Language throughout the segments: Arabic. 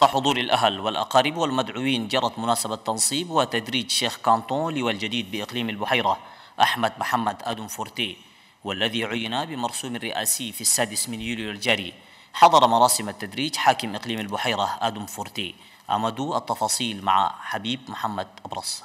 كحضور الأهل والأقارب والمدعوين جرت مناسبة تنصيب وتدريج شيخ كانتون لواء الجديد بإقليم البحيرة أحمد محمد آدم فورتي والذي عين بمرسوم رئاسي في السادس من يوليو الجاري حضر مراسم التدريج حاكم إقليم البحيرة آدم فورتي أمدوا التفاصيل مع حبيب محمد أبرص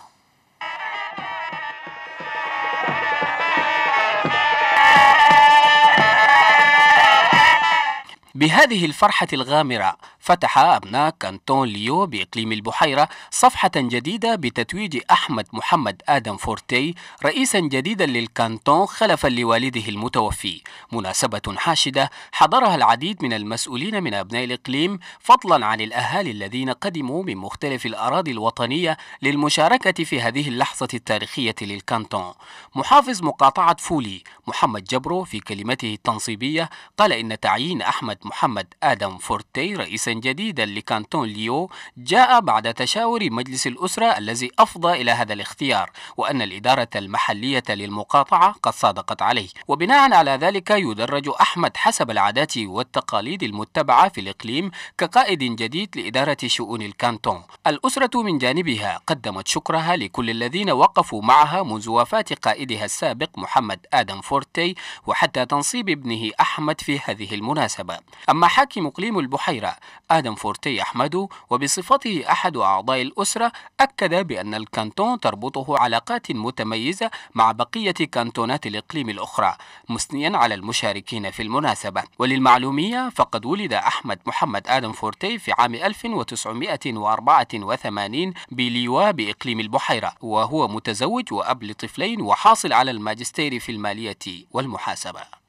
بهذه الفرحة الغامرة فتح أبناء كانتون ليو بإقليم البحيرة صفحة جديدة بتتويج أحمد محمد آدم فورتي رئيسا جديدا للكانتون خلفا لوالده المتوفي مناسبة حاشدة حضرها العديد من المسؤولين من أبناء الإقليم فضلا عن الأهالي الذين قدموا من مختلف الأراضي الوطنية للمشاركة في هذه اللحظة التاريخية للكانتون محافظ مقاطعة فولي محمد جبرو في كلمته التنصيبية قال إن تعيين أحمد محمد آدم فورتي رئيسا جديدا لكانتون ليو جاء بعد تشاور مجلس الأسرة الذي أفضى إلى هذا الاختيار وأن الإدارة المحلية للمقاطعة قد صادقت عليه وبناء على ذلك يدرج أحمد حسب العادات والتقاليد المتبعة في الإقليم كقائد جديد لإدارة شؤون الكانتون الأسرة من جانبها قدمت شكرها لكل الذين وقفوا معها منذ وفاة قائدها السابق محمد آدم فورتي وحتى تنصيب ابنه أحمد في هذه المناسبة أما حاكم إقليم البحيرة آدم فورتي أحمدو وبصفته أحد أعضاء الأسرة أكد بأن الكانتون تربطه علاقات متميزة مع بقية كانتونات الإقليم الأخرى مثنيا على المشاركين في المناسبة وللمعلومية فقد ولد أحمد محمد آدم فورتي في عام 1984 بليوا بإقليم البحيرة وهو متزوج وأب لطفلين وحاصل على الماجستير في المالية والمحاسبة